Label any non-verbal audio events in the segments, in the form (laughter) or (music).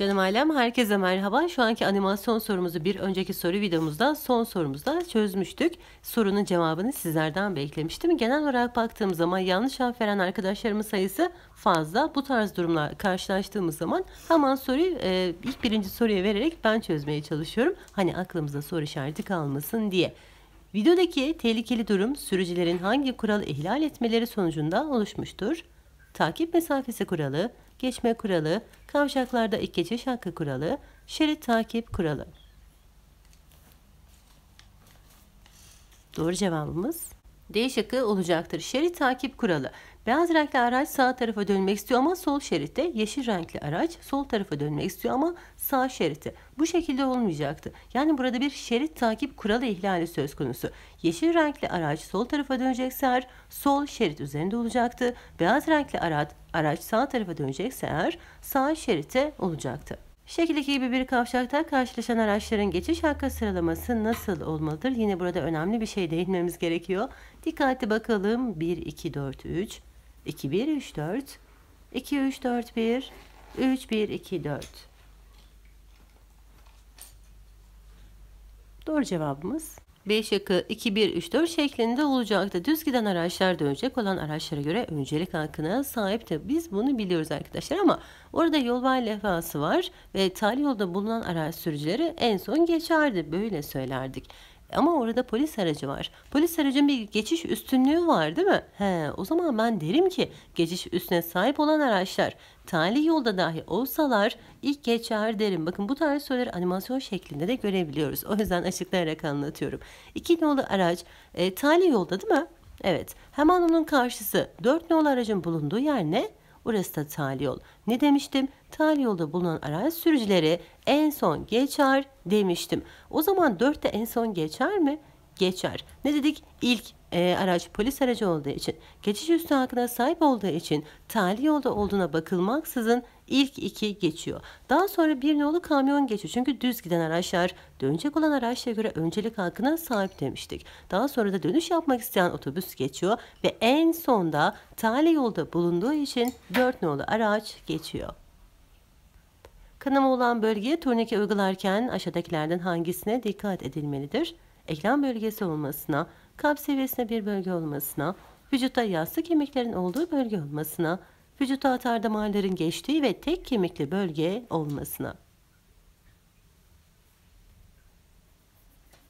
Canım ailem herkese merhaba. Şu anki animasyon sorumuzu bir önceki soru videomuzda son sorumuzda çözmüştük. Sorunun cevabını sizlerden beklemiştim. Genel olarak baktığım zaman yanlış cevap veren arkadaşlarımın sayısı fazla. Bu tarz durumla karşılaştığımız zaman hemen soruyu e, ilk birinci soruya vererek ben çözmeye çalışıyorum. Hani aklımızda soru işareti kalmasın diye. Videodaki tehlikeli durum sürücülerin hangi kuralı ihlal etmeleri sonucunda oluşmuştur? Takip mesafesi kuralı, geçme kuralı, kavşaklarda ilk geçiş hakkı kuralı, şerit takip kuralı. Doğru cevabımız D şıkkı olacaktır. Şerit takip kuralı. Beyaz renkli araç sağ tarafa dönmek istiyor ama sol şeritte. Yeşil renkli araç sol tarafa dönmek istiyor ama sağ şeritte. Bu şekilde olmayacaktı. Yani burada bir şerit takip kuralı ihlali söz konusu. Yeşil renkli araç sol tarafa dönecekse eğer sol şerit üzerinde olacaktı. Beyaz renkli araç, araç sağ tarafa dönecekse eğer sağ şeritte olacaktı. Şekildeki gibi bir kavşakta karşılaşan araçların geçiş hakkı sıralaması nasıl olmalıdır? Yine burada önemli bir şey değinmemiz gerekiyor. Dikkatli bakalım. 1, 2, 4, 3, 2 1 3 4 2 3 4 1 3 1 2 4 Doğru cevabımız 5 yakı 2 1 3 4 şeklinde olacaktı. Düz giden araçlar dönecek olan araçlara göre öncelik hakkına sahipti. Biz bunu biliyoruz arkadaşlar ama orada yol bay levhası var ve tali yolda bulunan araç sürücüleri en son geçerdi. Böyle söylerdik. Ama orada polis aracı var. Polis aracın bir geçiş üstünlüğü var değil mi? He, o zaman ben derim ki geçiş üstüne sahip olan araçlar tali yolda dahi olsalar ilk geçer derim. Bakın bu tarz soruları animasyon şeklinde de görebiliyoruz. O yüzden açıklayarak anlatıyorum. İki nolu araç e, tali yolda değil mi? Evet. Hemen onun karşısı dört nolu aracın bulunduğu yer ne? Burası da tali yol. Ne demiştim? Tali yolda bulunan araç sürücüleri en son geçer demiştim. O zaman 4 en son geçer mi? Geçer. Ne dedik? İlk e, araç polis aracı olduğu için, geçiş üstü hakkına sahip olduğu için tali yolda olduğuna bakılmaksızın ilk iki geçiyor. Daha sonra bir nolu kamyon geçiyor. Çünkü düz giden araçlar dönecek olan araçlara göre öncelik hakkına sahip demiştik. Daha sonra da dönüş yapmak isteyen otobüs geçiyor ve en sonda tali yolda bulunduğu için dört nolu araç geçiyor. Kanama olan bölgeye turnike uygularken aşağıdakilerden hangisine dikkat edilmelidir? Eklem bölgesi olmasına, kalp seviyesine bir bölge olmasına, vücutta yassı kemiklerin olduğu bölge olmasına, vücuta atardamarların geçtiği ve tek kemikli bölge olmasına.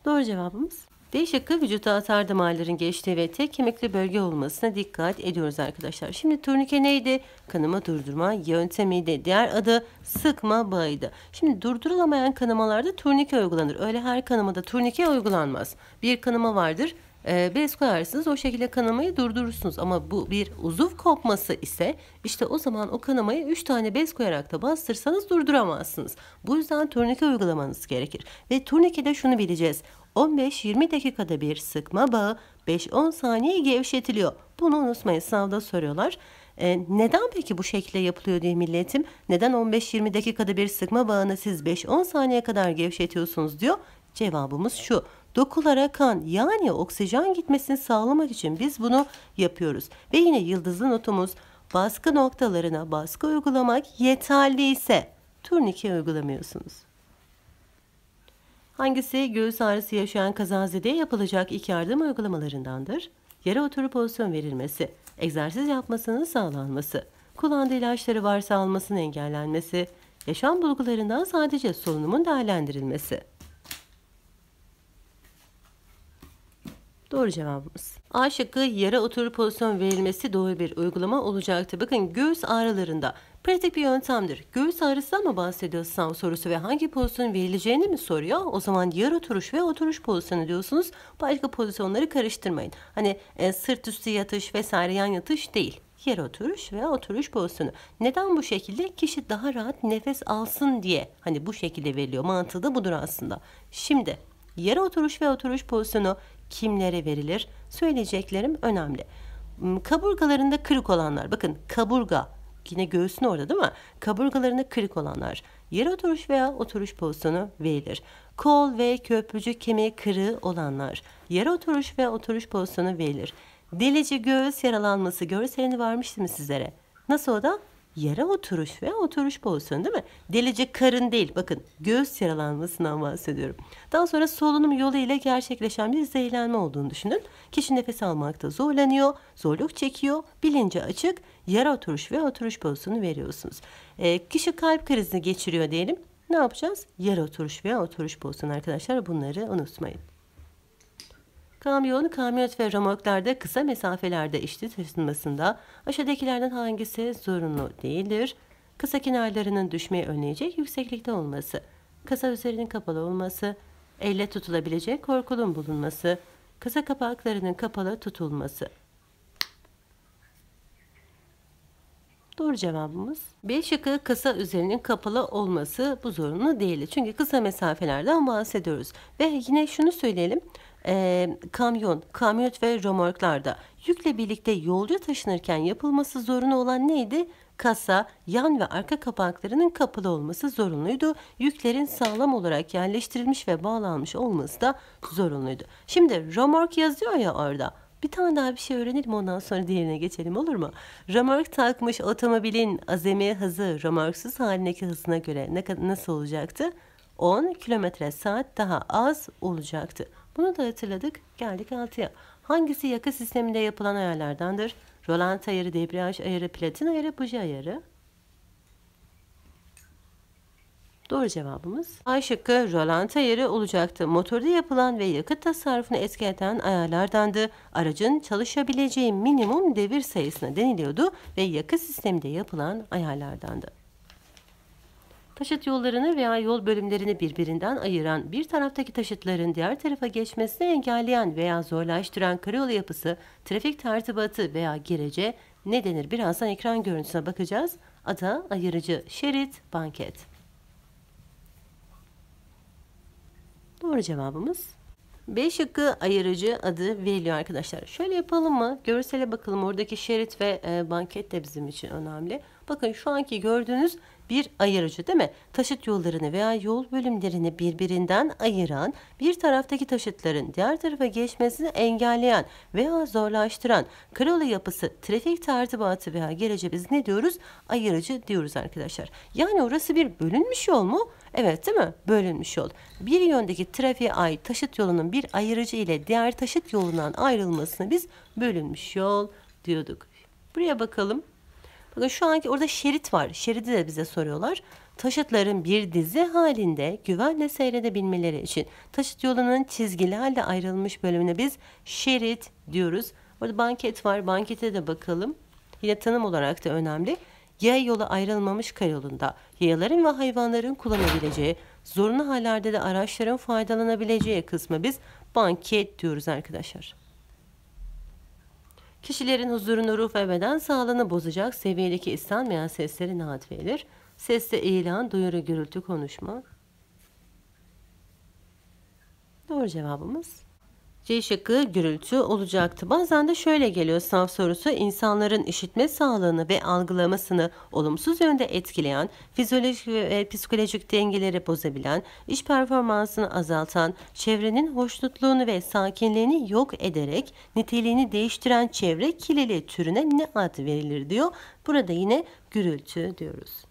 Doğru cevabımız D şıkkı vücuta atar damarların geçtiği ve tek kemikli bölge olmasına dikkat ediyoruz arkadaşlar. Şimdi turnike neydi? Kanama durdurma yöntemiydi. Diğer adı sıkma bağıydı. Şimdi durdurulamayan kanamalarda turnike uygulanır. Öyle her kanamada turnike uygulanmaz. Bir kanama vardır e, ee, bez koyarsınız o şekilde kanamayı durdurursunuz ama bu bir uzuv kopması ise işte o zaman o kanamayı 3 tane bez koyarak da bastırsanız durduramazsınız. Bu yüzden turnike uygulamanız gerekir ve turnikede şunu bileceğiz 15-20 dakikada bir sıkma bağı 5-10 saniye gevşetiliyor. Bunu unutmayın sınavda soruyorlar. Ee, neden peki bu şekilde yapılıyor diye milletim? Neden 15-20 dakikada bir sıkma bağını siz 5-10 saniye kadar gevşetiyorsunuz diyor. Cevabımız şu dokulara kan yani oksijen gitmesini sağlamak için biz bunu yapıyoruz. Ve yine yıldızlı notumuz baskı noktalarına baskı uygulamak yeterli ise turnike uygulamıyorsunuz. Hangisi göğüs ağrısı yaşayan kazazedeye yapılacak ilk yardım uygulamalarındandır? Yere oturup pozisyon verilmesi, egzersiz yapmasının sağlanması, kullandığı ilaçları varsa almasının engellenmesi, yaşam bulgularından sadece solunumun değerlendirilmesi. Doğru cevabımız. A şıkkı yara oturur pozisyon verilmesi doğru bir uygulama olacaktı. Bakın göğüs ağrılarında pratik bir yöntemdir. Göğüs ağrısından mı bahsediyor sınav sorusu ve hangi pozisyon verileceğini mi soruyor? O zaman yarı oturuş ve oturuş pozisyonu diyorsunuz. Başka pozisyonları karıştırmayın. Hani e, sırt üstü yatış vesaire yan yatış değil yer oturuş ve oturuş pozisyonu. Neden bu şekilde? Kişi daha rahat nefes alsın diye hani bu şekilde veriliyor. Mantığı da budur aslında. Şimdi yere oturuş ve oturuş pozisyonu kimlere verilir? Söyleyeceklerim önemli. Hmm, kaburgalarında kırık olanlar, bakın kaburga yine göğsün orada değil mi? Kaburgalarında kırık olanlar yere oturuş veya oturuş pozisyonu verilir. Kol ve köprücük kemiği kırığı olanlar yere oturuş ve oturuş pozisyonu verilir. Delici göğüs yaralanması görselini vermiştim sizlere. Nasıl o da? yere oturuş ve oturuş pozisyonu değil mi? Delice karın değil. Bakın göğüs yaralanmasından bahsediyorum. Daha sonra solunum yolu ile gerçekleşen bir zehirlenme olduğunu düşünün. Kişi nefes almakta zorlanıyor, zorluk çekiyor, bilinci açık, yere oturuş ve oturuş pozisyonu veriyorsunuz. E, kişi kalp krizini geçiriyor diyelim. Ne yapacağız? Yer oturuş veya oturuş pozisyonu arkadaşlar bunları unutmayın. Kamyonu, kamyonet ve römorklarda kısa mesafelerde işçi taşınmasında aşağıdakilerden hangisi zorunlu değildir? Kısa kenarlarının düşmeyi önleyecek yükseklikte olması, kasa üzerinin kapalı olması, elle tutulabilecek korkulun bulunması, kısa kapaklarının kapalı tutulması. Doğru cevabımız. B şıkkı kısa üzerinin kapalı olması bu zorunlu değil. Çünkü kısa mesafelerden bahsediyoruz. Ve yine şunu söyleyelim e, kamyon, kamyonet ve römorklarda yükle birlikte yolcu taşınırken yapılması zorunlu olan neydi? Kasa, yan ve arka kapaklarının kapalı olması zorunluydu. Yüklerin sağlam olarak yerleştirilmiş ve bağlanmış olması da zorunluydu. Şimdi römork yazıyor ya orada. Bir tane daha bir şey öğrenelim ondan sonra diğerine geçelim olur mu? Römork takmış otomobilin azami hızı römorksuz halindeki hızına göre ne, nasıl olacaktı? 10 kilometre saat daha az olacaktı. Bunu da hatırladık. Geldik 6'ya. Hangisi yakı sisteminde yapılan ayarlardandır? Roland ayarı, debriyaj ayarı, platin ayarı, buji ayarı. Doğru cevabımız A şıkkı rolant ayarı olacaktı. Motorda yapılan ve yakıt tasarrufunu etkileyen ayarlardandı. Aracın çalışabileceği minimum devir sayısına deniliyordu ve yakıt sisteminde yapılan ayarlardandı. Taşıt yollarını veya yol bölümlerini birbirinden ayıran, bir taraftaki taşıtların diğer tarafa geçmesini engelleyen veya zorlaştıran karayolu yapısı, trafik tertibatı veya gerece ne denir birazdan ekran görüntüsüne bakacağız. Ada, ayırıcı, şerit, banket. Doğru cevabımız B şıkkı ayırıcı adı veriliyor arkadaşlar. Şöyle yapalım mı? Görsele bakalım. Oradaki şerit ve e, banket de bizim için önemli. Bakın şu anki gördüğünüz bir ayırıcı değil mi? Taşıt yollarını veya yol bölümlerini birbirinden ayıran, bir taraftaki taşıtların diğer tarafa geçmesini engelleyen veya zorlaştıran karayolu yapısı, trafik tertibatı veya gerece biz ne diyoruz? Ayırıcı diyoruz arkadaşlar. Yani orası bir bölünmüş yol mu? Evet değil mi? Bölünmüş yol. Bir yöndeki trafiğe ait taşıt yolunun bir ayırıcı ile diğer taşıt yolundan ayrılmasını biz bölünmüş yol diyorduk. Buraya bakalım. Bakın şu anki orada şerit var. Şeridi de bize soruyorlar. Taşıtların bir dizi halinde güvenle seyredebilmeleri için taşıt yolunun çizgili halde ayrılmış bölümüne biz şerit diyoruz. Orada banket var. Bankete de bakalım. Yine tanım olarak da önemli. Yay yola ayrılmamış karayolunda yayaların ve hayvanların kullanabileceği, zorunlu hallerde de araçların faydalanabileceği kısmı biz banket diyoruz arkadaşlar. Kişilerin huzurunu ruh ve beden sağlığını bozacak seviyedeki istenmeyen seslere naat verilir. Seste ilan, duyuru, gürültü, konuşma. Doğru cevabımız C şıkkı gürültü olacaktı. Bazen de şöyle geliyor sınav sorusu İnsanların işitme sağlığını ve algılamasını olumsuz yönde etkileyen, fizyolojik ve psikolojik dengeleri bozabilen, iş performansını azaltan, çevrenin hoşnutluğunu ve sakinliğini yok ederek niteliğini değiştiren çevre kirliliği türüne ne ad verilir diyor. Burada yine gürültü diyoruz.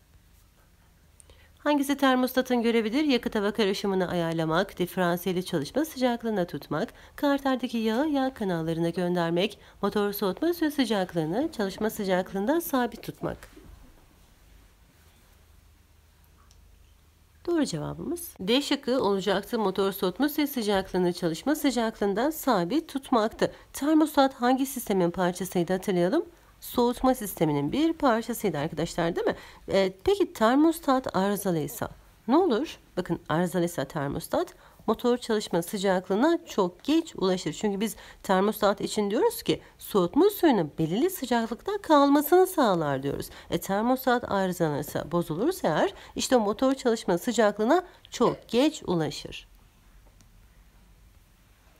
Hangisi termostatın görevidir? Yakıt hava karışımını ayarlamak, diferansiyeli çalışma sıcaklığına tutmak, karterdeki yağı yağ kanallarına göndermek, motor soğutma suyu sıcaklığını çalışma sıcaklığında sabit tutmak. Doğru cevabımız D şıkkı olacaktı. Motor soğutma suyu sıcaklığını çalışma sıcaklığından sabit tutmaktı. Termostat hangi sistemin parçasıydı hatırlayalım? soğutma sisteminin bir parçasıydı arkadaşlar değil mi? E, peki termostat arızalıysa ne olur? Bakın arızalıysa termostat motor çalışma sıcaklığına çok geç ulaşır. Çünkü biz termostat için diyoruz ki soğutma suyunun belirli sıcaklıkta kalmasını sağlar diyoruz. E termostat arızalanırsa bozulursa eğer işte motor çalışma sıcaklığına çok geç ulaşır.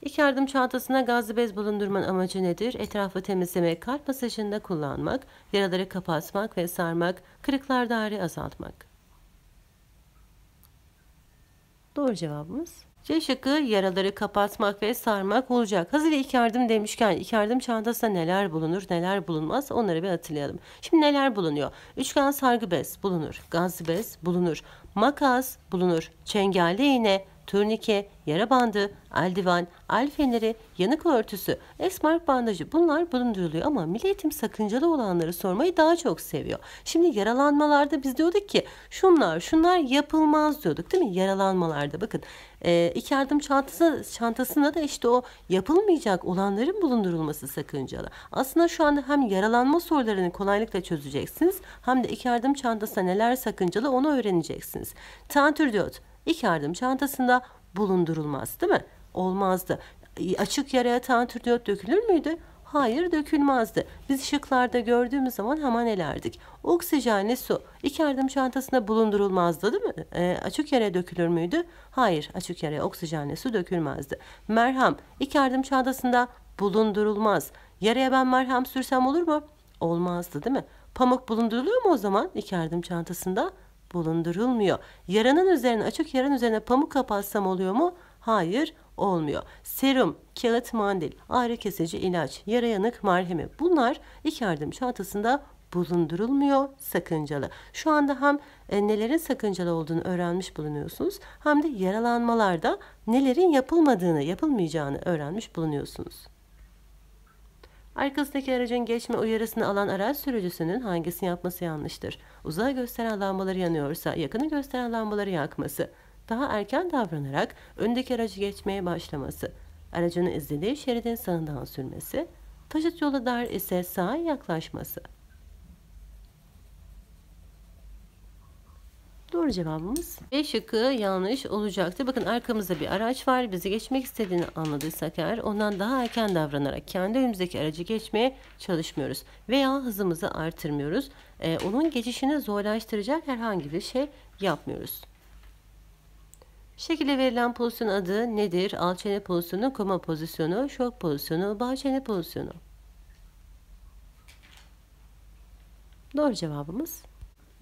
İlk yardım çantasına gazlı bez bulundurmanın amacı nedir? Etrafı temizlemek, kalp masajında kullanmak, yaraları kapatmak ve sarmak, kırıklarda ağrı azaltmak. Doğru cevabımız C şıkkı yaraları kapatmak ve sarmak olacak. Hazır ilk yardım demişken ilk yardım çantasında neler bulunur neler bulunmaz onları bir hatırlayalım. Şimdi neler bulunuyor? Üçgen sargı bez bulunur. Gazlı bez bulunur. Makas bulunur. Çengelli iğne turnike, yara bandı, eldiven, el feneri, yanık örtüsü, esmark bandajı bunlar bulunduruluyor ama milli eğitim sakıncalı olanları sormayı daha çok seviyor. Şimdi yaralanmalarda biz diyorduk ki şunlar şunlar yapılmaz diyorduk değil mi? Yaralanmalarda bakın e, iki yardım çantası, çantasında da işte o yapılmayacak olanların bulundurulması sakıncalı. Aslında şu anda hem yaralanma sorularını kolaylıkla çözeceksiniz hem de iki yardım çantasında neler sakıncalı onu öğreneceksiniz. Tantür diyot ilk yardım çantasında bulundurulmaz değil mi? Olmazdı. E, açık yaraya tantırdiyot dökülür müydü? Hayır dökülmezdi. Biz şıklarda gördüğümüz zaman hemen elerdik. Oksijenli su ilk yardım çantasında bulundurulmazdı değil mi? E, açık yere dökülür müydü? Hayır açık yere oksijenli su dökülmezdi. Merhem ilk yardım çantasında bulundurulmaz. Yaraya ben merhem sürsem olur mu? Olmazdı değil mi? Pamuk bulunduruluyor mu o zaman ilk yardım çantasında? bulundurulmuyor. Yaranın üzerine açık yaranın üzerine pamuk kapatsam oluyor mu? Hayır olmuyor. Serum, kağıt mandil, ağrı kesici ilaç, yara yanık merhemi bunlar ilk yardım çantasında bulundurulmuyor sakıncalı. Şu anda hem e, nelerin sakıncalı olduğunu öğrenmiş bulunuyorsunuz hem de yaralanmalarda nelerin yapılmadığını, yapılmayacağını öğrenmiş bulunuyorsunuz. Arkasındaki aracın geçme uyarısını alan araç sürücüsünün hangisini yapması yanlıştır? Uzağı gösteren lambaları yanıyorsa yakını gösteren lambaları yakması. Daha erken davranarak öndeki aracı geçmeye başlaması. Aracını izlediği şeridin sağından sürmesi. Taşıt yola dar ise sağa yaklaşması. Doğru cevabımız B şıkkı yanlış olacaktır. Bakın arkamızda bir araç var. Bizi geçmek istediğini anladıysak eğer ondan daha erken davranarak kendi önümüzdeki aracı geçmeye çalışmıyoruz. Veya hızımızı artırmıyoruz. Ee, onun geçişini zorlaştıracak herhangi bir şey yapmıyoruz. Şekilde verilen pozisyon adı nedir? Alçene pozisyonu, koma pozisyonu, şok pozisyonu, bağçene pozisyonu. Doğru cevabımız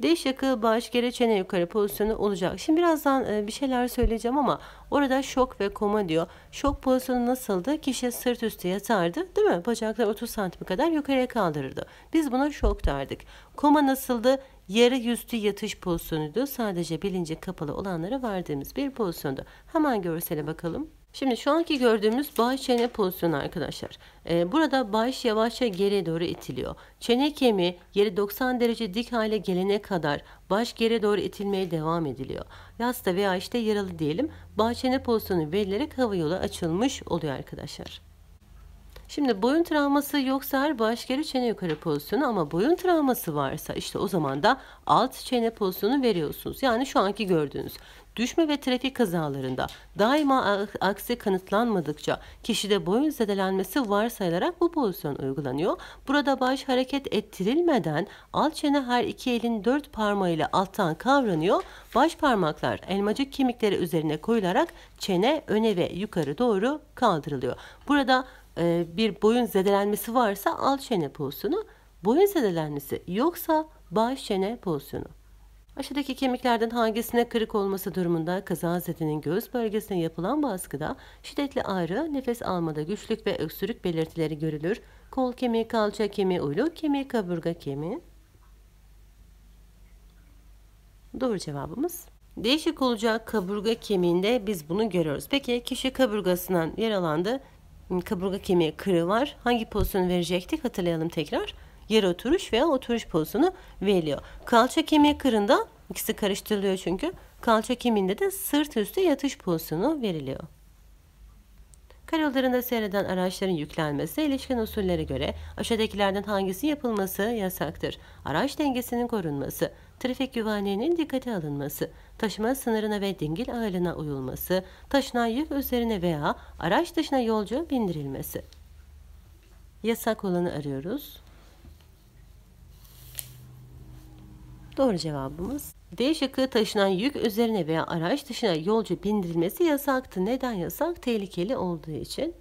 D şakı e, baş geri çene yukarı pozisyonu olacak. Şimdi birazdan e, bir şeyler söyleyeceğim ama orada şok ve koma diyor. Şok pozisyonu nasıldı? Kişi sırt üstü yatardı değil mi? Bacaklar 30 santim kadar yukarıya kaldırırdı. Biz buna şok derdik. Koma nasıldı? Yarı yüzlü yatış pozisyonuydu. Sadece bilinci kapalı olanlara verdiğimiz bir pozisyondu. Hemen görsele bakalım. Şimdi şu anki gördüğümüz baş çene pozisyonu arkadaşlar. Ee, burada baş yavaşça geriye doğru itiliyor. Çene kemiği yeri 90 derece dik hale gelene kadar baş geriye doğru itilmeye devam ediliyor. Yasta veya işte yaralı diyelim baş çene pozisyonu verilerek hava yolu açılmış oluyor arkadaşlar. Şimdi boyun travması yoksa her baş geri çene yukarı pozisyonu ama boyun travması varsa işte o zaman da alt çene pozisyonu veriyorsunuz. Yani şu anki gördüğünüz. Düşme ve trafik kazalarında daima aksi kanıtlanmadıkça kişide boyun zedelenmesi varsayılarak bu pozisyon uygulanıyor. Burada baş hareket ettirilmeden alt çene her iki elin dört parmağıyla alttan kavranıyor. Baş parmaklar elmacık kemikleri üzerine koyularak çene öne ve yukarı doğru kaldırılıyor. Burada e, bir boyun zedelenmesi varsa alt çene pozisyonu, boyun zedelenmesi yoksa baş çene pozisyonu. Aşağıdaki kemiklerden hangisine kırık olması durumunda kaza hazetinin göğüs bölgesine yapılan baskıda şiddetli ağrı, nefes almada güçlük ve öksürük belirtileri görülür. Kol kemiği, kalça kemiği, uyluk kemiği, kaburga kemiği. Doğru cevabımız. Değişik olacak kaburga kemiğinde biz bunu görüyoruz. Peki kişi kaburgasından yaralandı. Kaburga kemiği kırığı var. Hangi pozisyonu verecektik hatırlayalım tekrar. Yer oturuş veya oturuş pozisyonu veriliyor. Kalça kemiği kırında ikisi karıştırılıyor çünkü. Kalça kemiğinde de sırt üstü yatış pozisyonu veriliyor. Karayollarında seyreden araçların yüklenmesi ilişkin usullere göre aşağıdakilerden hangisi yapılması yasaktır? Araç dengesinin korunması, trafik güvenliğinin dikkate alınması, taşıma sınırına ve dingil ağırlığına uyulması, taşınan yük üzerine veya araç dışına yolcu bindirilmesi. Yasak olanı arıyoruz. Doğru cevabımız D şıkkı taşınan yük üzerine veya araç dışına yolcu bindirilmesi yasaktı. Neden yasak? Tehlikeli olduğu için.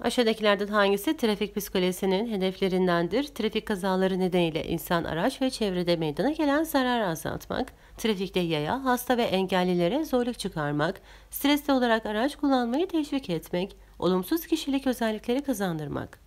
Aşağıdakilerden hangisi trafik psikolojisinin hedeflerindendir? Trafik kazaları nedeniyle insan, araç ve çevrede meydana gelen zararı azaltmak, trafikte yaya, hasta ve engellilere zorluk çıkarmak, stresli olarak araç kullanmayı teşvik etmek, olumsuz kişilik özellikleri kazandırmak.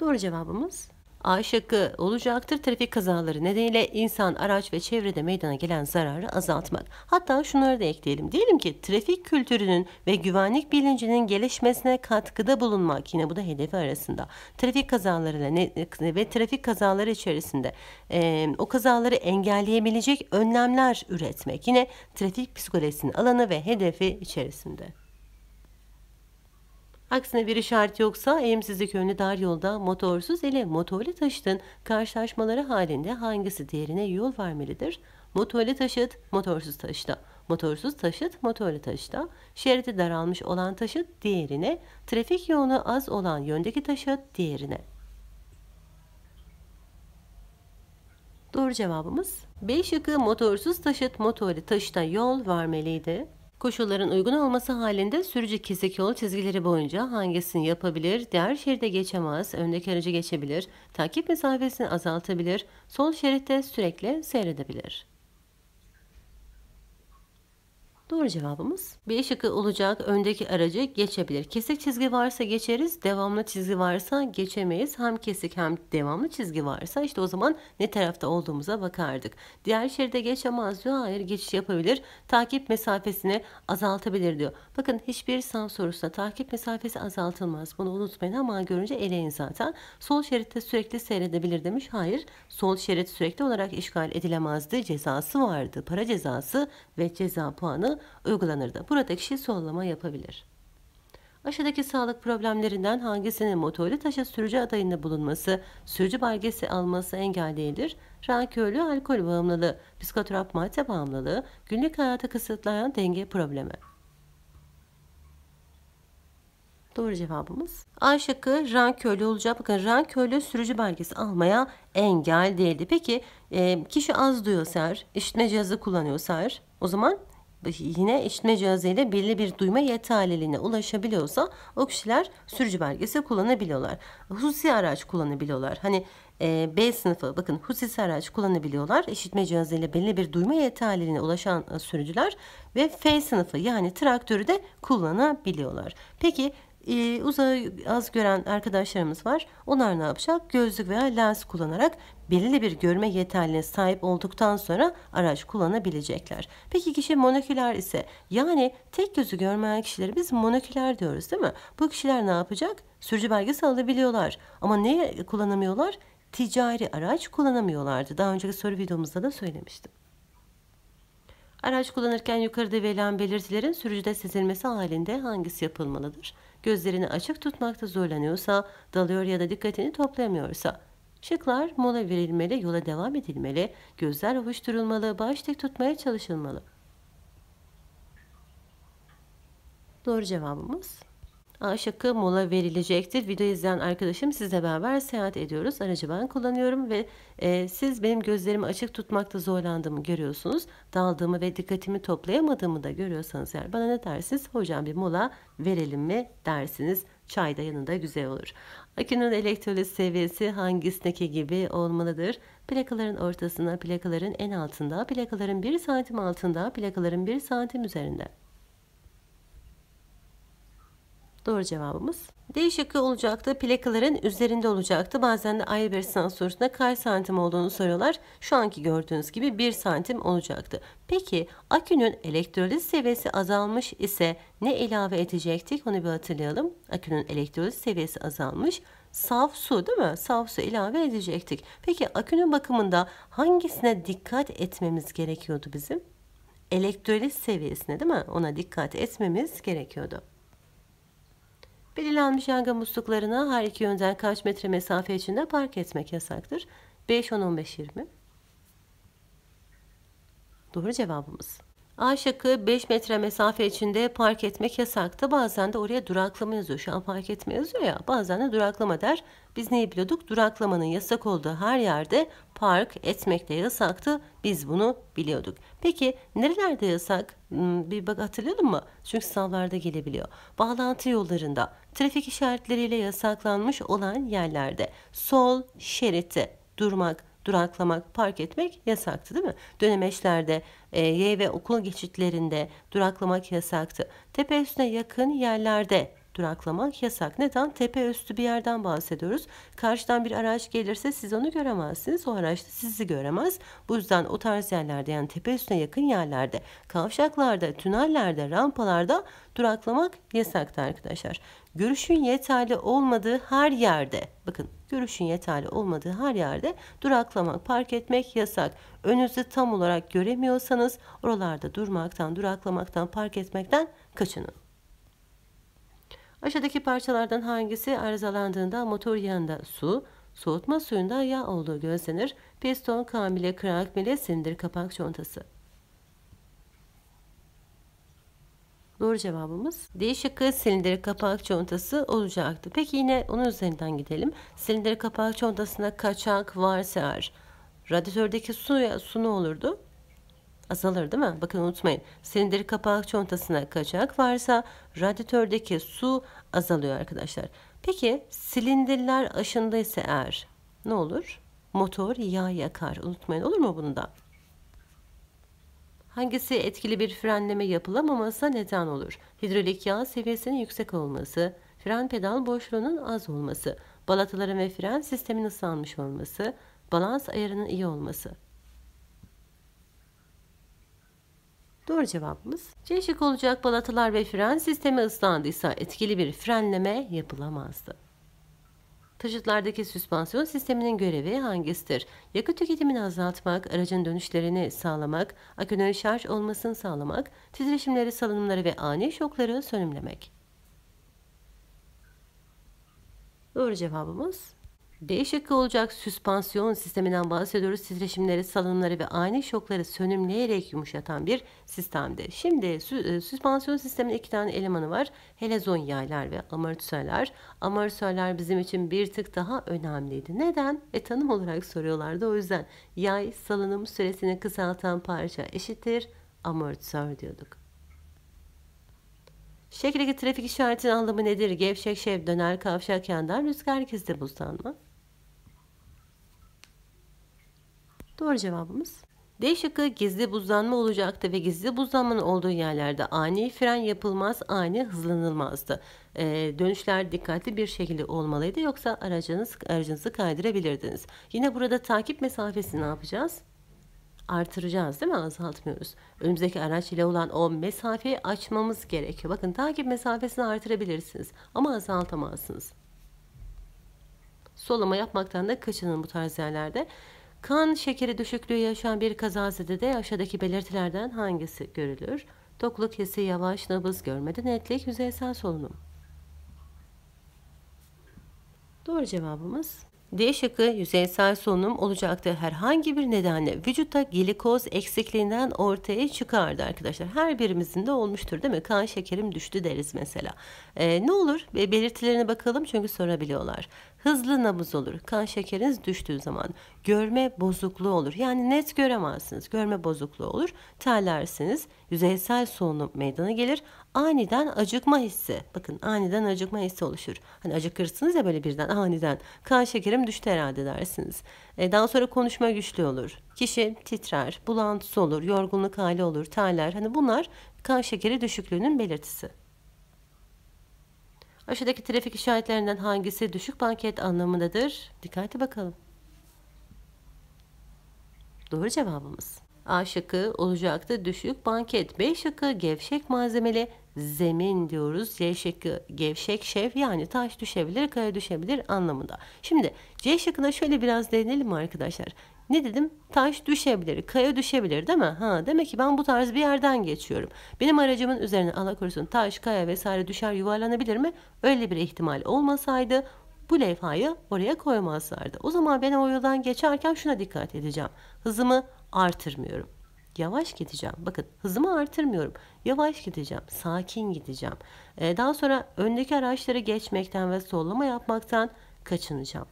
Doğru cevabımız A şıkkı olacaktır. Trafik kazaları nedeniyle insan, araç ve çevrede meydana gelen zararı azaltmak. Hatta şunları da ekleyelim. Diyelim ki trafik kültürünün ve güvenlik bilincinin gelişmesine katkıda bulunmak. Yine bu da hedefi arasında. Trafik kazaları ve trafik kazaları içerisinde e, o kazaları engelleyebilecek önlemler üretmek. Yine trafik psikolojisinin alanı ve hedefi içerisinde. Aksine bir işaret yoksa emsizlik yönlü dar yolda motorsuz ile motorlu taşıtın karşılaşmaları halinde hangisi diğerine yol vermelidir? Motorlu taşıt, motorsuz taşıta. Motorsuz taşıt, motorlu taşıta. Şeridi daralmış olan taşıt diğerine, trafik yoğunu az olan yöndeki taşıt diğerine. Doğru cevabımız B şıkkı motorsuz taşıt motorlu taşıta yol vermeliydi. Koşulların uygun olması halinde sürücü kesik yol çizgileri boyunca hangisini yapabilir, diğer şeride geçemez, öndeki aracı geçebilir, takip mesafesini azaltabilir, sol şeritte sürekli seyredebilir. Doğru cevabımız B şıkkı olacak. Öndeki aracı geçebilir. Kesik çizgi varsa geçeriz. Devamlı çizgi varsa geçemeyiz. Hem kesik hem devamlı çizgi varsa işte o zaman ne tarafta olduğumuza bakardık. Diğer şeride geçemez diyor. Hayır geçiş yapabilir. Takip mesafesini azaltabilir diyor. Bakın hiçbir sınav sorusunda takip mesafesi azaltılmaz. Bunu unutmayın ama görünce eleyin zaten. Sol şeritte sürekli seyredebilir demiş. Hayır sol şerit sürekli olarak işgal edilemezdi. Cezası vardı. Para cezası ve ceza puanı uygulanır da burada kişi sollama yapabilir. Aşağıdaki sağlık problemlerinden hangisinin motorlu taşıt sürücü adayında bulunması, sürücü belgesi alması engel değildir? Rankörlü alkol bağımlılığı, psikotrop madde bağımlılığı, günlük hayata kısıtlayan denge problemi. Doğru cevabımız. A şıkkı rankörlü olacak. Bakın rankörlü sürücü belgesi almaya engel değildi. Peki e, kişi az duyuyor ser, işitme cihazı kullanıyorsa, ser. O zaman yine işitme cihazıyla belli bir duyma yeterliliğine ulaşabiliyorsa o kişiler sürücü belgesi kullanabiliyorlar. Hususi araç kullanabiliyorlar. Hani e, B sınıfı bakın hususi araç kullanabiliyorlar. İşitme cihazıyla belli bir duyma yeterliliğine ulaşan e, sürücüler ve F sınıfı yani traktörü de kullanabiliyorlar. Peki ee, uzağı az gören arkadaşlarımız var. Onlar ne yapacak? Gözlük veya lens kullanarak belirli bir görme yeterliğine sahip olduktan sonra araç kullanabilecekler. Peki kişi monoküler ise yani tek gözü görmeyen kişileri biz monoküler diyoruz değil mi? Bu kişiler ne yapacak? Sürücü belgesi alabiliyorlar ama ne kullanamıyorlar? Ticari araç kullanamıyorlardı. Daha önceki soru videomuzda da söylemiştim. Araç kullanırken yukarıda verilen belirtilerin sürücüde sezilmesi halinde hangisi yapılmalıdır? gözlerini açık tutmakta zorlanıyorsa, dalıyor ya da dikkatini toplayamıyorsa. Şıklar mola verilmeli, yola devam edilmeli, gözler ovuşturulmalı, baş dik tutmaya çalışılmalı. Doğru cevabımız A mola verilecektir. Video izleyen arkadaşım sizle beraber seyahat ediyoruz. Aracı ben kullanıyorum ve e, siz benim gözlerimi açık tutmakta zorlandığımı görüyorsunuz. Daldığımı ve dikkatimi toplayamadığımı da görüyorsanız eğer bana ne dersiniz? Hocam bir mola verelim mi dersiniz. Çay da yanında güzel olur. Akünün elektrolit seviyesi hangisindeki gibi olmalıdır? Plakaların ortasına, plakaların en altında, plakaların 1 santim altında, plakaların 1 santim üzerinde. Doğru cevabımız D şıkkı olacaktı. Plakaların üzerinde olacaktı. Bazen de ayrı bir sınav sorusunda kaç santim olduğunu soruyorlar. Şu anki gördüğünüz gibi 1 santim olacaktı. Peki akünün elektroliz seviyesi azalmış ise ne ilave edecektik? Onu bir hatırlayalım. Akünün elektroliz seviyesi azalmış. Saf su değil mi? Saf su ilave edecektik. Peki akünün bakımında hangisine dikkat etmemiz gerekiyordu bizim? elektroliz seviyesine değil mi? Ona dikkat etmemiz gerekiyordu. Belirlenmiş yangın musluklarına her iki yönden kaç metre mesafe içinde park etmek yasaktır? 5, 10, 15, 20. Doğru cevabımız. A şıkkı 5 metre mesafe içinde park etmek yasaktı. Bazen de oraya duraklama yazıyor. Şu an park etme yazıyor ya. Bazen de duraklama der. Biz neyi biliyorduk? Duraklamanın yasak olduğu her yerde park etmek de yasaktı. Biz bunu biliyorduk. Peki nerelerde yasak? Hmm, bir bak hatırlayalım mı? Çünkü sınavlarda gelebiliyor. Bağlantı yollarında, trafik işaretleriyle yasaklanmış olan yerlerde sol şeritte durmak duraklamak, park etmek yasaktı değil mi? Dönemeçlerde, e, yay ve okul geçitlerinde duraklamak yasaktı. Tepe üstüne yakın yerlerde duraklamak yasak. Neden? Tepe üstü bir yerden bahsediyoruz. Karşıdan bir araç gelirse siz onu göremezsiniz. O araç da sizi göremez. Bu yüzden o tarz yerlerde yani tepe üstüne yakın yerlerde, kavşaklarda, tünellerde, rampalarda duraklamak yasaktı arkadaşlar. Görüşün yeterli olmadığı her yerde bakın görüşün yeterli olmadığı her yerde duraklamak, park etmek yasak. Önünüzü tam olarak göremiyorsanız oralarda durmaktan, duraklamaktan, park etmekten kaçının. Aşağıdaki parçalardan hangisi arızalandığında motor yanında su, soğutma suyunda yağ olduğu gözlenir. Piston, kamile, krank, mile, sindir, kapak, çontası. Doğru cevabımız D şıkkı silindiri kapak çantası olacaktı. Peki yine onun üzerinden gidelim. Silindir kapak çantasına kaçak varsa eğer radyatördeki su, su ne olurdu? azalır değil mi? Bakın unutmayın. Silindir kapak çantasına kaçak varsa radyatördeki su azalıyor arkadaşlar. Peki silindirler aşındıysa eğer ne olur? Motor yağ yakar. Unutmayın olur mu bunu da? Hangisi etkili bir frenleme yapılamamasına neden olur? Hidrolik yağ seviyesinin yüksek olması, fren pedal boşluğunun az olması, balataların ve fren sistemin ıslanmış olması, balans ayarının iyi olması. Doğru cevabımız C şık olacak balatalar ve fren sistemi ıslandıysa etkili bir frenleme yapılamazdı. Taşıtlardaki süspansiyon sisteminin görevi hangisidir? Yakıt tüketimini azaltmak, aracın dönüşlerini sağlamak, akünün şarj olmasını sağlamak, titreşimleri, salınımları ve ani şokları sönümlemek. Doğru cevabımız D şıkkı olacak süspansiyon sisteminden bahsediyoruz. Titreşimleri, salınımları ve ani şokları sönümleyerek yumuşatan bir sistemdir. Şimdi e, süspansiyon sisteminin iki tane elemanı var. Helezon yaylar ve amortisörler. Amortisörler bizim için bir tık daha önemliydi. Neden? E tanım olarak soruyorlardı. O yüzden yay salınım süresini kısaltan parça eşittir amortisör diyorduk. Şekildeki trafik işaretinin anlamı nedir? Gevşek şev, döner, kavşak, yandan, rüzgar, kesip mı? Doğru cevabımız D şıkkı gizli buzlanma olacaktı ve gizli buzlanmanın olduğu yerlerde ani fren yapılmaz, ani hızlanılmazdı. Ee, dönüşler dikkatli bir şekilde olmalıydı yoksa aracınız, aracınızı kaydırabilirdiniz. Yine burada takip mesafesini ne yapacağız? Artıracağız değil mi? Azaltmıyoruz. Önümüzdeki araç ile olan o mesafeyi açmamız gerekiyor. Bakın takip mesafesini artırabilirsiniz ama azaltamazsınız. Solama yapmaktan da kaçının bu tarz yerlerde. Kan şekeri düşüklüğü yaşayan bir kazazede de aşağıdaki belirtilerden hangisi görülür? Tokluk hissi yavaş, nabız görmede, netlik, yüzeysel solunum. Doğru cevabımız D şıkkı yüzeysel solunum olacaktı. Herhangi bir nedenle vücutta glikoz eksikliğinden ortaya çıkardı arkadaşlar. Her birimizin de olmuştur değil mi? Kan şekerim düştü deriz mesela. Ee, ne olur belirtilerine bakalım çünkü sorabiliyorlar hızlı nabız olur. Kan şekeriniz düştüğü zaman görme bozukluğu olur. Yani net göremezsiniz. Görme bozukluğu olur. Terlersiniz. Yüzeysel solunum meydana gelir. Aniden acıkma hissi. Bakın aniden acıkma hissi oluşur. Hani acıkırsınız ya böyle birden aniden. Kan şekerim düştü herhalde dersiniz. E, daha sonra konuşma güçlü olur. Kişi titrer, bulantısı olur, yorgunluk hali olur, terler. Hani bunlar kan şekeri düşüklüğünün belirtisi. Aşağıdaki trafik işaretlerinden hangisi düşük banket anlamındadır? Dikkatli bakalım. Doğru cevabımız. A şıkkı olacaktı düşük banket. B şıkkı gevşek malzemeli zemin diyoruz. C şıkkı gevşek şev yani taş düşebilir, kaya düşebilir anlamında. Şimdi C şıkkına şöyle biraz değinelim arkadaşlar. Ne dedim? Taş düşebilir, kaya düşebilir değil mi? Ha, demek ki ben bu tarz bir yerden geçiyorum. Benim aracımın üzerine Allah korusun taş, kaya vesaire düşer yuvarlanabilir mi? Öyle bir ihtimal olmasaydı bu levhayı oraya koymazlardı. O zaman ben o yoldan geçerken şuna dikkat edeceğim. Hızımı artırmıyorum. Yavaş gideceğim. Bakın hızımı artırmıyorum. Yavaş gideceğim. Sakin gideceğim. Ee, daha sonra öndeki araçları geçmekten ve sollama yapmaktan kaçınacağım.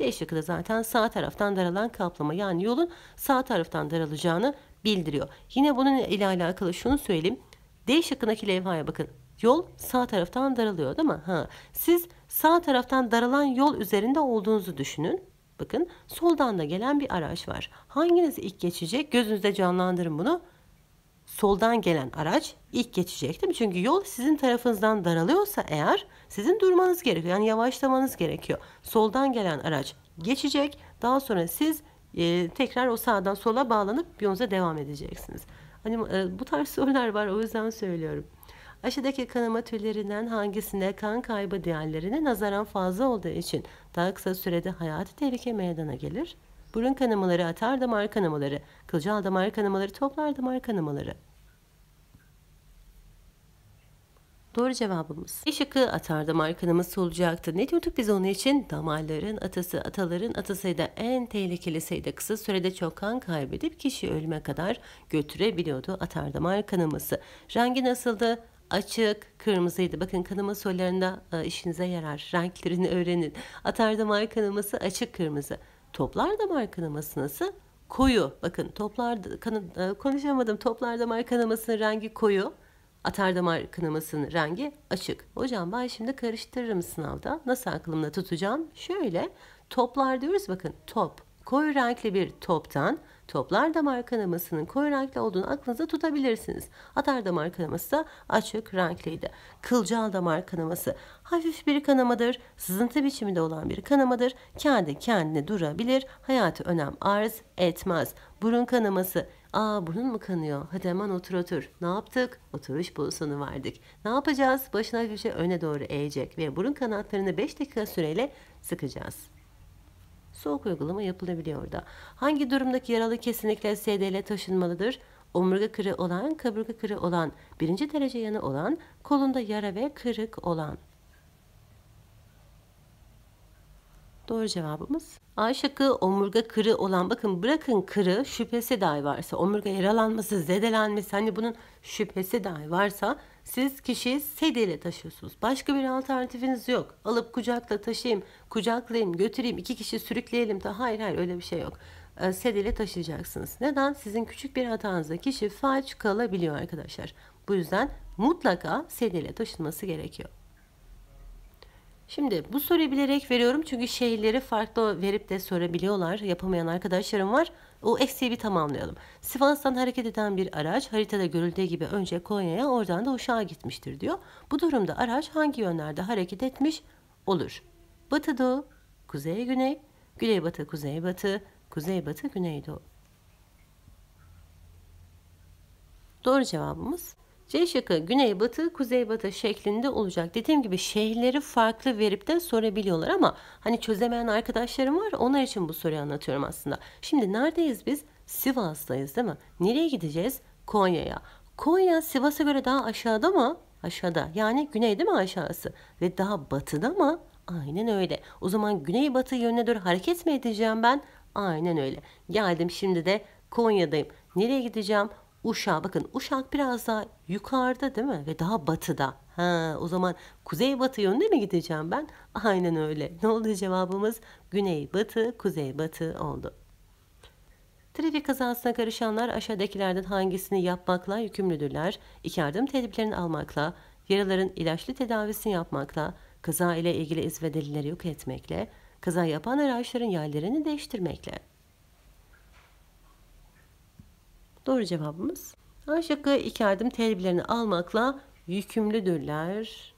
D şıkkı zaten sağ taraftan daralan kaplama yani yolun sağ taraftan daralacağını bildiriyor. Yine bunun ile alakalı şunu söyleyeyim. D şıkkındaki levhaya bakın. Yol sağ taraftan daralıyor değil mi? Ha. Siz sağ taraftan daralan yol üzerinde olduğunuzu düşünün. Bakın soldan da gelen bir araç var. Hanginiz ilk geçecek? Gözünüzde canlandırın bunu. Soldan gelen araç ilk geçecek değil mi? Çünkü yol sizin tarafınızdan daralıyorsa eğer sizin durmanız gerekiyor. Yani yavaşlamanız gerekiyor. Soldan gelen araç geçecek. Daha sonra siz e, tekrar o sağdan sola bağlanıp yolunuza devam edeceksiniz. Hani e, bu tarz (laughs) sorular var o yüzden söylüyorum. Aşağıdaki kanama türlerinden hangisinde kan kaybı diğerlerine nazaran fazla olduğu için daha kısa sürede hayati tehlike meydana gelir? Burun kanamaları, atar damar kanamaları, kılcal damar kanamaları, toplar damar kanamaları. Doğru cevabımız. E şıkkı atarda markanımız olacaktı. Ne diyorduk biz onun için? Damarların atası, ataların atasıydı. En tehlikeli sayıda kısa sürede çok kan kaybedip kişi ölüme kadar götürebiliyordu atarda markanımızı. Rengi nasıldı? açık, kırmızıydı. Bakın kanama sorularında e, işinize yarar. Renklerini öğrenin. Atarda marka açık kırmızı. Toplarda marka kanaması nasıl? Koyu. Bakın toplarda kanı, e, konuşamadım. Toplarda marka kanamasının rengi koyu. Atardamar kınamasının rengi açık. Hocam ben şimdi karıştırırım sınavda. Nasıl aklımda tutacağım? Şöyle toplar diyoruz bakın top. Koyu renkli bir toptan Toplar damar kanamasının koyu renkli olduğunu aklınıza tutabilirsiniz. Atar damar kanaması da açık renkliydi. Kılcal damar kanaması hafif bir kanamadır, sızıntı biçiminde olan bir kanamadır. Kendi kendine durabilir, hayatı önem arz etmez. Burun kanaması Aa burun mu kanıyor? Hadi hemen otur otur. Ne yaptık? Oturuş pozisyonu verdik. Ne yapacağız? Başına bir şey öne doğru eğecek ve burun kanatlarını 5 dakika süreyle sıkacağız soğuk uygulama yapılabiliyor da. Hangi durumdaki yaralı kesinlikle SDL taşınmalıdır? Omurga kırı olan, kaburga kırı olan, birinci derece yanı olan, kolunda yara ve kırık olan. Doğru cevabımız A şıkkı omurga kırı olan bakın bırakın kırı şüphesi dahi varsa omurga yaralanması zedelenmesi hani bunun şüphesi dahi varsa siz kişiyi sedyeyle taşıyorsunuz. Başka bir alternatifiniz yok. Alıp kucakla taşıyayım, kucaklayayım, götüreyim, iki kişi sürükleyelim. De. Hayır hayır öyle bir şey yok. Ee, sedyeyle taşıyacaksınız. Neden? Sizin küçük bir hatanızda kişi felç kalabiliyor arkadaşlar. Bu yüzden mutlaka sedyeyle taşınması gerekiyor. Şimdi bu soruyu bilerek veriyorum çünkü şehirleri farklı verip de sorabiliyorlar. Yapamayan arkadaşlarım var. O eksiği bir tamamlayalım. Sivas'tan hareket eden bir araç haritada görüldüğü gibi önce Konya'ya oradan da Uşak'a gitmiştir diyor. Bu durumda araç hangi yönlerde hareket etmiş olur? Batı doğu, kuzey güney, güney batı kuzey batı, kuzey batı güney doğu. Doğru cevabımız C şıkkı kuzey batı şeklinde olacak. Dediğim gibi şehirleri farklı verip de sorabiliyorlar ama hani çözemeyen arkadaşlarım var. Onlar için bu soruyu anlatıyorum aslında. Şimdi neredeyiz biz? Sivas'tayız değil mi? Nereye gideceğiz? Konya'ya. Konya Sivas'a göre daha aşağıda mı? Aşağıda. Yani güney değil mi aşağısı? Ve daha batıda mı? Aynen öyle. O zaman Güney-Batı yönüne doğru hareket mi edeceğim ben? Aynen öyle. Geldim şimdi de Konya'dayım. Nereye gideceğim? Uşağı bakın Uşak biraz daha yukarıda değil mi? Ve daha batıda. Ha, o zaman kuzey batı yönde mi gideceğim ben? Aynen öyle. Ne oldu cevabımız? Güney batı, kuzey batı oldu. Trafik kazasına karışanlar aşağıdakilerden hangisini yapmakla yükümlüdürler? İki yardım tedbirlerini almakla, yaraların ilaçlı tedavisini yapmakla, kaza ile ilgili iz ve delilleri yok etmekle, kaza yapan araçların yerlerini değiştirmekle. Doğru cevabımız A şıkkı iki adım telbilerini almakla yükümlüdürler.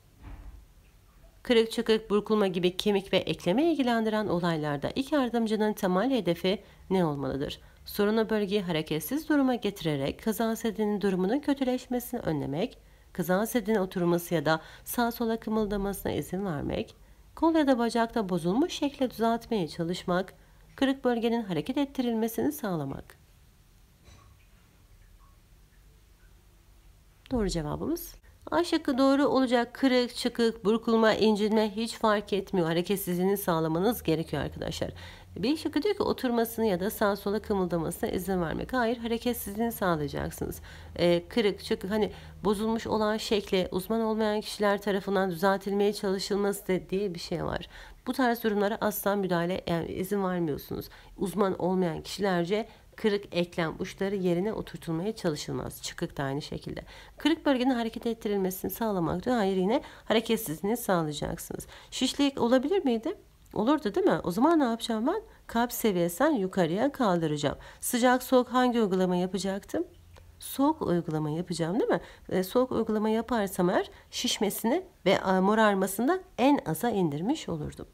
Kırık çakık, burkulma gibi kemik ve ekleme ilgilendiren olaylarda iki yardımcının temel hedefi ne olmalıdır? Sorunu bölgeyi hareketsiz duruma getirerek kaza sedinin durumunun kötüleşmesini önlemek, kaza sedinin oturması ya da sağ sola kımıldamasına izin vermek, kol ya da bacakta bozulmuş şekle düzeltmeye çalışmak, kırık bölgenin hareket ettirilmesini sağlamak. Doğru cevabımız A şıkkı doğru olacak. Kırık, çıkık, burkulma, incinme hiç fark etmiyor. Hareketsizliğini sağlamanız gerekiyor arkadaşlar. Bir şıkkı diyor ki oturmasını ya da sağ sola kımıldamasına izin vermek. Hayır hareketsizliğini sağlayacaksınız. Ee, kırık, çıkık hani bozulmuş olan şekle uzman olmayan kişiler tarafından düzeltilmeye çalışılması da diye bir şey var. Bu tarz durumlara asla müdahale yani izin vermiyorsunuz. Uzman olmayan kişilerce kırık eklem uçları yerine oturtulmaya çalışılmaz. Çıkık da aynı şekilde. Kırık bölgenin hareket ettirilmesini sağlamak için hayır yine hareketsizliğini sağlayacaksınız. Şişlik olabilir miydi? Olurdu değil mi? O zaman ne yapacağım ben? Kalp seviyesinden yukarıya kaldıracağım. Sıcak soğuk hangi uygulama yapacaktım? Soğuk uygulama yapacağım değil mi? E, soğuk uygulama yaparsam eğer şişmesini ve morarmasını da en aza indirmiş olurdum.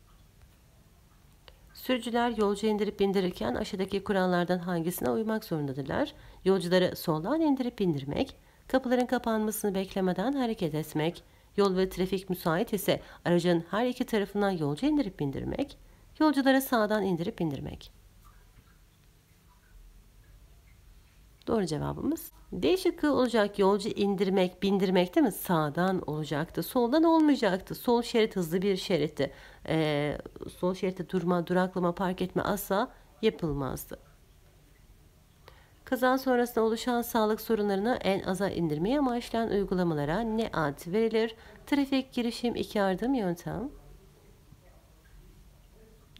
Sürücüler yolcu indirip bindirirken aşağıdaki kurallardan hangisine uymak zorundadırlar? Yolcuları soldan indirip bindirmek, kapıların kapanmasını beklemeden hareket etmek, yol ve trafik müsait ise aracın her iki tarafından yolcu indirip bindirmek, yolcuları sağdan indirip bindirmek. Doğru cevabımız D şıkkı olacak. Yolcu indirmek, bindirmek değil mi? Sağdan olacaktı. Soldan olmayacaktı. Sol şerit hızlı bir şeritti. Ee, sol şeritte durma, duraklama, park etme asla yapılmazdı. Kaza sonrasında oluşan sağlık sorunlarını en aza indirmeyi amaçlayan uygulamalara ne ad verilir? Trafik girişim iki yardım yöntem.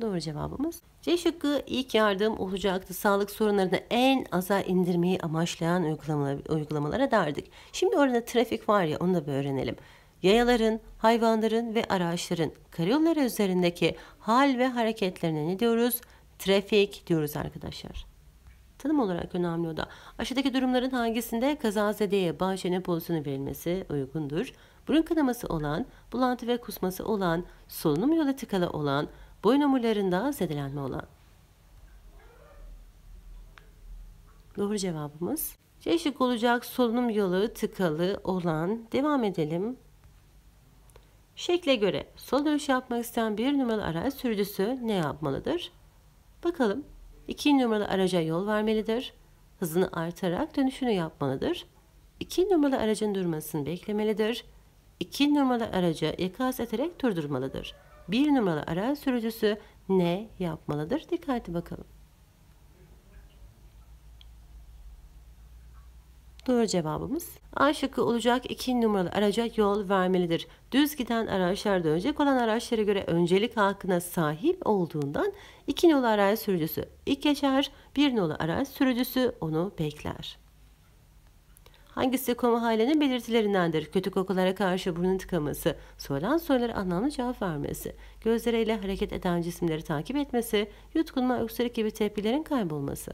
Doğru cevabımız. C şıkkı ilk yardım olacaktı. Sağlık sorunlarını en aza indirmeyi amaçlayan uygulamalara, derdik. Şimdi orada trafik var ya onu da bir öğrenelim. Yayaların, hayvanların ve araçların karayolları üzerindeki hal ve hareketlerine ne diyoruz? Trafik diyoruz arkadaşlar. Tanım olarak önemli o da. Aşağıdaki durumların hangisinde kazazedeye bağ çene pozisyonu verilmesi uygundur? Burun kanaması olan, bulantı ve kusması olan, solunum yolu tıkalı olan, boyun omurlarında zedelenme olan. Doğru cevabımız C şık olacak solunum yolu tıkalı olan. Devam edelim. Şekle göre sol dönüş yapmak isteyen bir numaralı araç sürücüsü ne yapmalıdır? Bakalım. 2 numaralı araca yol vermelidir. Hızını artarak dönüşünü yapmalıdır. 2 numaralı aracın durmasını beklemelidir. 2 numaralı araca ikaz ederek durdurmalıdır bir numaralı araç sürücüsü ne yapmalıdır? Dikkatli bakalım. Doğru cevabımız A şıkkı olacak 2 numaralı araca yol vermelidir. Düz giden araçlar dönecek olan araçlara göre öncelik hakkına sahip olduğundan 2 numaralı araç sürücüsü ilk geçer, 1 numaralı araç sürücüsü onu bekler. Hangisi koma halinin belirtilerindendir? Kötü kokulara karşı burnu tıkaması, sorulan sorulara anlamlı cevap vermesi, gözleriyle hareket eden cisimleri takip etmesi, yutkunma, öksürük gibi tepkilerin kaybolması.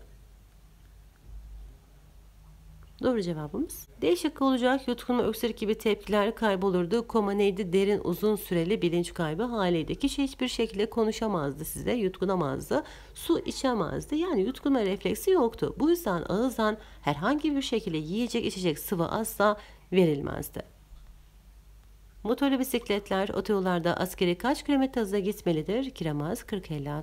Doğru cevabımız. D şıkkı olacak. Yutkunma, öksürük gibi tepkiler kaybolurdu. Koma neydi? Derin, uzun süreli bilinç kaybı haliydi. Kişi hiçbir şekilde konuşamazdı size, yutkunamazdı, su içemezdi. Yani yutkunma refleksi yoktu. Bu yüzden ağızdan herhangi bir şekilde yiyecek, içecek sıvı asla verilmezdi. Motorlu bisikletler otoyollarda askeri kaç kilometre hızla gitmelidir? Kiramaz 40-50-60.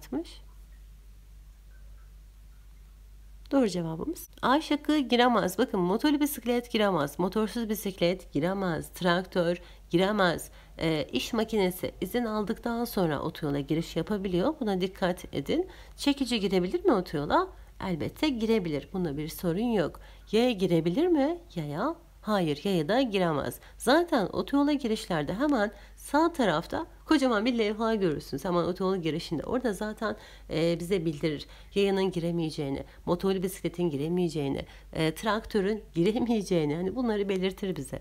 Doğru cevabımız. A şıkkı giremez. Bakın motorlu bisiklet giremez. Motorsuz bisiklet giremez. Traktör giremez. E, iş makinesi izin aldıktan sonra otoyola giriş yapabiliyor. Buna dikkat edin. Çekici girebilir mi otoyola? Elbette girebilir. Bunda bir sorun yok. Yaya girebilir mi? Yaya Hayır yaya da giremez. Zaten otoyola girişlerde hemen sağ tarafta Kocaman bir levha görürsünüz hemen otoyolun girişinde. Orada zaten e, bize bildirir yayının giremeyeceğini, motorlu bisikletin giremeyeceğini, e, traktörün (laughs) giremeyeceğini yani bunları belirtir bize.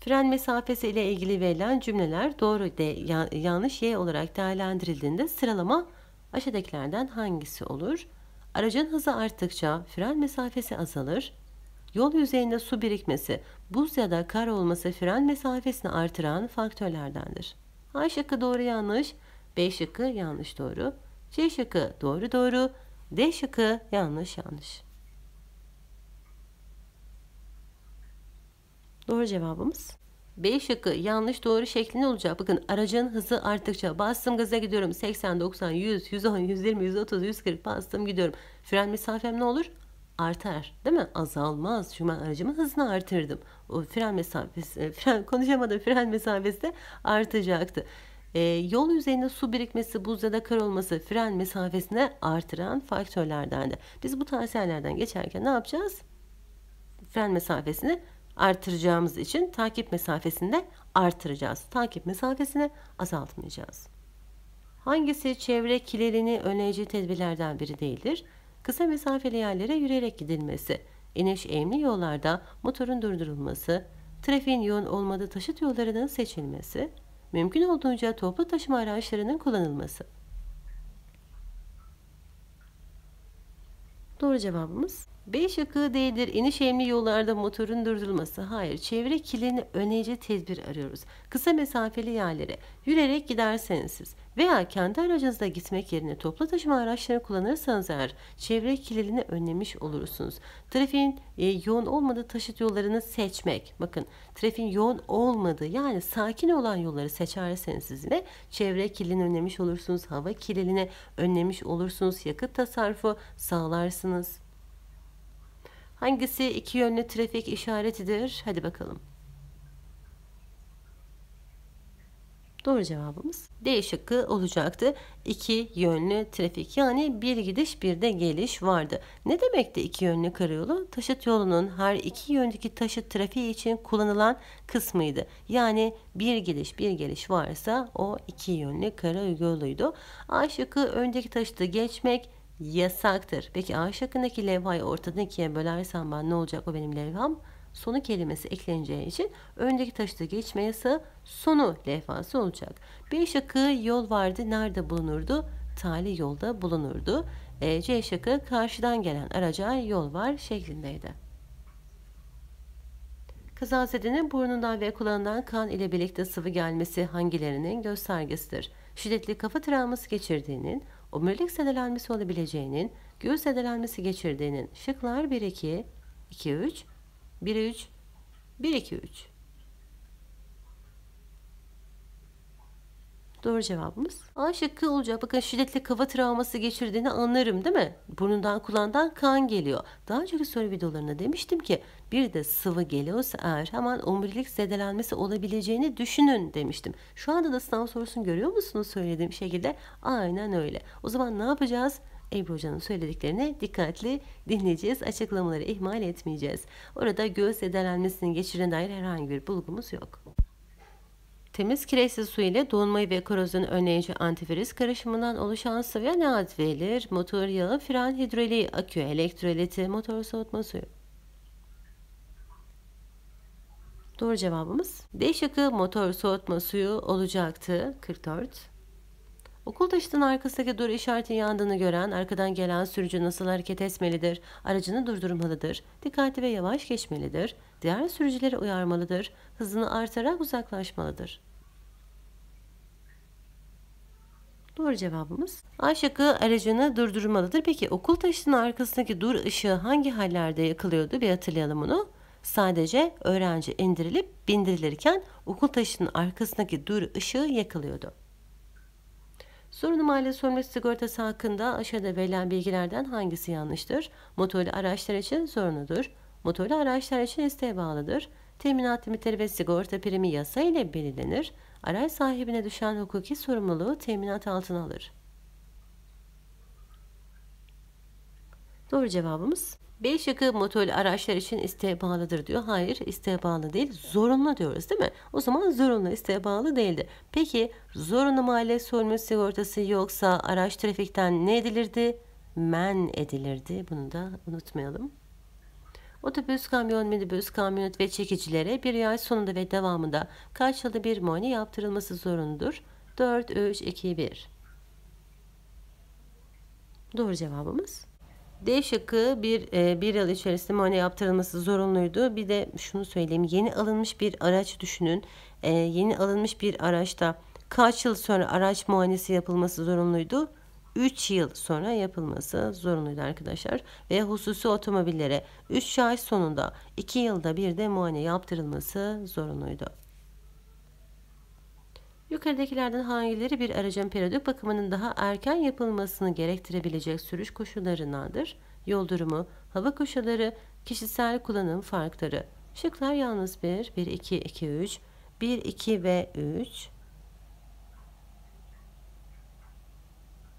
Fren mesafesi ile ilgili verilen cümleler doğru de yanlış y olarak değerlendirildiğinde sıralama aşağıdakilerden hangisi olur? Aracın hızı arttıkça fren mesafesi azalır. Yol yüzeyinde su birikmesi buz ya da kar olması fren mesafesini artıran faktörlerdendir. A şıkkı doğru yanlış, B şıkkı yanlış doğru, C şıkkı doğru doğru, D şıkkı yanlış yanlış. Doğru cevabımız B şıkkı yanlış doğru şeklinde olacak. Bakın aracın hızı arttıkça bastım gaza gidiyorum. 80, 90, 100, 110, 120, 130, 140 bastım gidiyorum. Fren mesafem ne olur? artar değil mi? Azalmaz. Çünkü ben aracımın hızını artırdım. O fren mesafesi, e, fren, (laughs) konuşamadım fren mesafesi de artacaktı. E, yol üzerinde su birikmesi, buz ya da kar olması fren mesafesine artıran faktörlerden de. Biz bu tavsiyelerden geçerken ne yapacağız? Fren mesafesini artıracağımız için takip mesafesini de artıracağız. Takip mesafesini azaltmayacağız. Hangisi çevre kirliliğini önleyici tedbirlerden biri değildir? kısa mesafeli yerlere yürüyerek gidilmesi, iniş eğimli yollarda motorun durdurulması, trafiğin yoğun olmadığı taşıt yollarının seçilmesi, mümkün olduğunca toplu taşıma araçlarının kullanılması. Doğru cevabımız B şıkkı değildir. İniş eğimli yollarda motorun durdurulması. Hayır. Çevre kirliliğini önleyici tedbir arıyoruz. Kısa mesafeli yerlere yürüyerek giderseniz siz veya kendi aracınızla gitmek yerine toplu taşıma araçları kullanırsanız eğer çevre kirliliğini önlemiş olursunuz. Trafiğin e, yoğun olmadığı taşıt yollarını seçmek. Bakın trafiğin yoğun olmadığı yani sakin olan yolları seçerseniz siz yine çevre kirliliğini önlemiş olursunuz. Hava kirliliğini önlemiş olursunuz. Yakıt tasarrufu sağlarsınız. Hangisi iki yönlü trafik işaretidir? Hadi bakalım. Doğru cevabımız D şıkkı olacaktı. İki yönlü trafik yani bir gidiş bir de geliş vardı. Ne demekti iki yönlü karayolu? Taşıt yolunun her iki yöndeki taşıt trafiği için kullanılan kısmıydı. Yani bir gidiş bir geliş varsa o iki yönlü karayoluydu. A şıkkı öndeki taşıtı geçmek, yasaktır. Peki A şıkkındaki levhayı ortadan ikiye bölersem ben ne olacak o benim levham? Sonu kelimesi ekleneceği için öndeki taşıda geçme yasa sonu levhası olacak. B şıkkı yol vardı nerede bulunurdu? Tali yolda bulunurdu. E, C şıkkı karşıdan gelen araca yol var şeklindeydi. Kazazedenin burnundan ve kulağından kan ile birlikte sıvı gelmesi hangilerinin göstergesidir? Şiddetli kafa travması geçirdiğinin, omurilik zedelenmesi olabileceğinin, göğüs zedelenmesi geçirdiğinin şıklar 1-2, 2-3, 1-3, 1-2-3. Doğru cevabımız A şıkkı olacak. Bakın şiddetli kafa travması geçirdiğini anlarım değil mi? Burnundan kulağından kan geliyor. Daha önceki soru videolarında demiştim ki bir de sıvı geliyorsa eğer hemen omurilik zedelenmesi olabileceğini düşünün demiştim. Şu anda da sınav sorusunu görüyor musunuz söylediğim şekilde? Aynen öyle. O zaman ne yapacağız? Ebru Hoca'nın söylediklerine dikkatli dinleyeceğiz. Açıklamaları ihmal etmeyeceğiz. Orada göğüs zedelenmesini geçirine dair herhangi bir bulgumuz yok. Temiz kireçli su ile donmayı ve korozyonu önleyici antifriz karışımından oluşan sıvıya ne ad verilir? Motor yağı, fren hidroliği, akü, elektroliti, motor soğutma suyu. Doğru cevabımız D şıkkı motor soğutma suyu olacaktı. 44. Okul taşıtının arkasındaki dur işaretinin yandığını gören arkadan gelen sürücü nasıl hareket etmelidir? Aracını durdurmalıdır. Dikkatli ve yavaş geçmelidir. Diğer sürücüleri uyarmalıdır. Hızını artarak uzaklaşmalıdır. Doğru cevabımız A şıkkı aracını durdurmalıdır. Peki okul taşının arkasındaki dur ışığı hangi hallerde yakılıyordu bir hatırlayalım onu. Sadece öğrenci indirilip bindirilirken okul taşının arkasındaki dur ışığı yakılıyordu. Sorunum aile sorumluluk sigortası hakkında aşağıda verilen bilgilerden hangisi yanlıştır? Motorlu araçlar için sorunudur. Motorlu araçlar için isteğe bağlıdır. Teminat limitleri ve sigorta primi yasa ile belirlenir araç sahibine düşen hukuki sorumluluğu teminat altına alır. Doğru cevabımız B şıkkı motorlu araçlar için isteğe bağlıdır diyor. Hayır isteğe bağlı değil zorunlu diyoruz değil mi? O zaman zorunlu isteğe bağlı değildi. Peki zorunlu maliyet sorumlu sigortası yoksa araç trafikten ne edilirdi? Men edilirdi. Bunu da unutmayalım. Otobüs, kamyon, minibüs, kamyonet ve çekicilere bir ay sonunda ve devamında kaç yılda bir muayene yaptırılması zorundur? 4, 3, 2, 1. Doğru cevabımız. D şıkkı bir, e, bir yıl içerisinde muayene yaptırılması zorunluydu. Bir de şunu söyleyeyim. Yeni alınmış bir araç düşünün. E, yeni alınmış bir araçta kaç yıl sonra araç muayenesi yapılması zorunluydu? 3 yıl sonra yapılması zorunluydu arkadaşlar. Ve hususi otomobillere 3 şahit sonunda 2 yılda bir de muayene yaptırılması zorunluydu. Yukarıdakilerden hangileri bir aracın periyodik bakımının daha erken yapılmasını gerektirebilecek sürüş koşullarındandır? Yol durumu, hava koşulları, kişisel kullanım farkları. Şıklar yalnız 1, 1, 2, 2, 3, 1, 2 ve 3,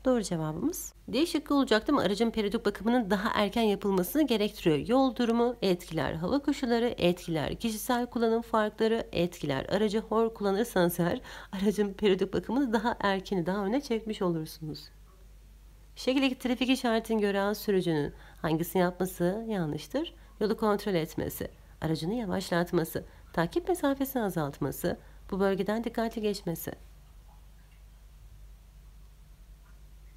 Doğru cevabımız D şıkkı olacak değil Aracın periyodik bakımının daha erken yapılmasını gerektiriyor. Yol durumu, etkiler hava koşulları, etkiler kişisel kullanım farkları, etkiler aracı hor kullanırsanız eğer aracın periyodik bakımını daha erkeni daha öne çekmiş olursunuz. Şekildeki trafik işaretini gören sürücünün hangisini yapması yanlıştır? Yolu kontrol etmesi, aracını yavaşlatması, takip mesafesini azaltması, bu bölgeden dikkatli geçmesi.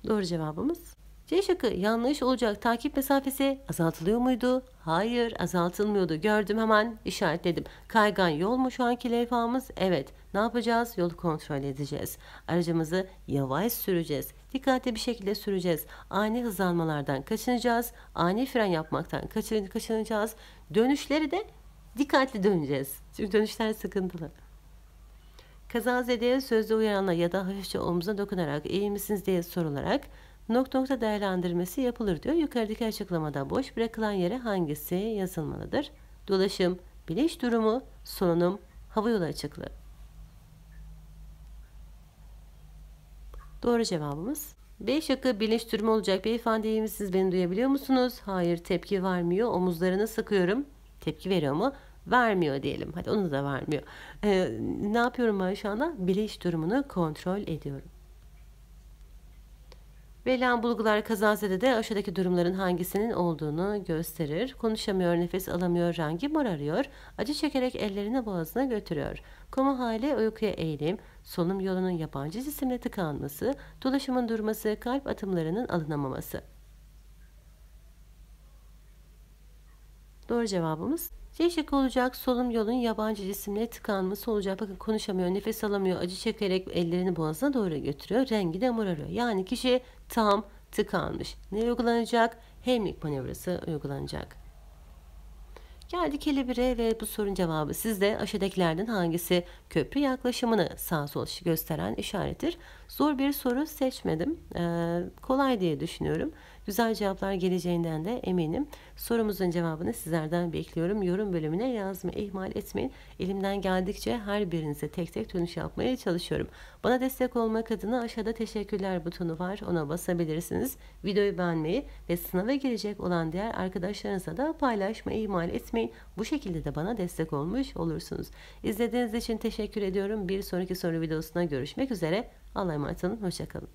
Doğru cevabımız C şıkkı yanlış olacak. Takip mesafesi azaltılıyor muydu? Hayır azaltılmıyordu. Gördüm hemen işaretledim. Kaygan yol mu şu anki levhamız? Evet. Ne yapacağız? Yolu kontrol edeceğiz. Aracımızı yavaş süreceğiz. Dikkatli bir şekilde süreceğiz. Ani hızlanmalardan kaçınacağız. Ani fren yapmaktan kaçın kaçınacağız. Dönüşleri de dikkatli döneceğiz. Çünkü dönüşler sıkıntılı. Kazazedeye sözde uyaranla ya da hafifçe omuzuna dokunarak iyi misiniz diye sorularak nok nokta değerlendirmesi yapılır diyor. Yukarıdaki açıklamada boş bırakılan yere hangisi yazılmalıdır? Dolaşım, bilinç durumu, solunum, hava yolu açıklığı. Doğru cevabımız B şıkkı bilinç durumu olacak. Beyefendi iyi misiniz? Beni duyabiliyor musunuz? Hayır tepki vermiyor. Omuzlarını sıkıyorum. Tepki veriyor mu? vermiyor diyelim. Hadi onu da vermiyor. Ee, ne yapıyorum ben şu anda? Bilinç durumunu kontrol ediyorum. Verilen bulgular kazazede de aşağıdaki durumların hangisinin olduğunu gösterir. Konuşamıyor, nefes alamıyor, rengi morarıyor. Acı çekerek ellerini boğazına götürüyor. Koma hali uykuya eğilim, solunum yolunun yabancı cisimle tıkanması, dolaşımın durması, kalp atımlarının alınamaması. Doğru cevabımız C şıkkı olacak. Solunum yolun yabancı cisimle tıkanması olacak. Bakın konuşamıyor, nefes alamıyor, acı çekerek ellerini boğazına doğru götürüyor. Rengi de morarıyor. Yani kişi tam tıkanmış. Ne uygulanacak? Hemlik manevrası uygulanacak. Geldik kelebire ve bu sorun cevabı sizde aşağıdakilerden hangisi köprü yaklaşımını sağ sol gösteren işarettir? Zor bir soru seçmedim. Ee, kolay diye düşünüyorum güzel cevaplar geleceğinden de eminim. Sorumuzun cevabını sizlerden bekliyorum. Yorum bölümüne yazmayı ihmal etmeyin. Elimden geldikçe her birinize tek tek dönüş yapmaya çalışıyorum. Bana destek olmak adına aşağıda teşekkürler butonu var. Ona basabilirsiniz. Videoyu beğenmeyi ve sınava girecek olan diğer arkadaşlarınıza da paylaşmayı ihmal etmeyin. Bu şekilde de bana destek olmuş olursunuz. İzlediğiniz için teşekkür ediyorum. Bir sonraki soru videosuna görüşmek üzere. Allah'a emanet olun. Hoşçakalın.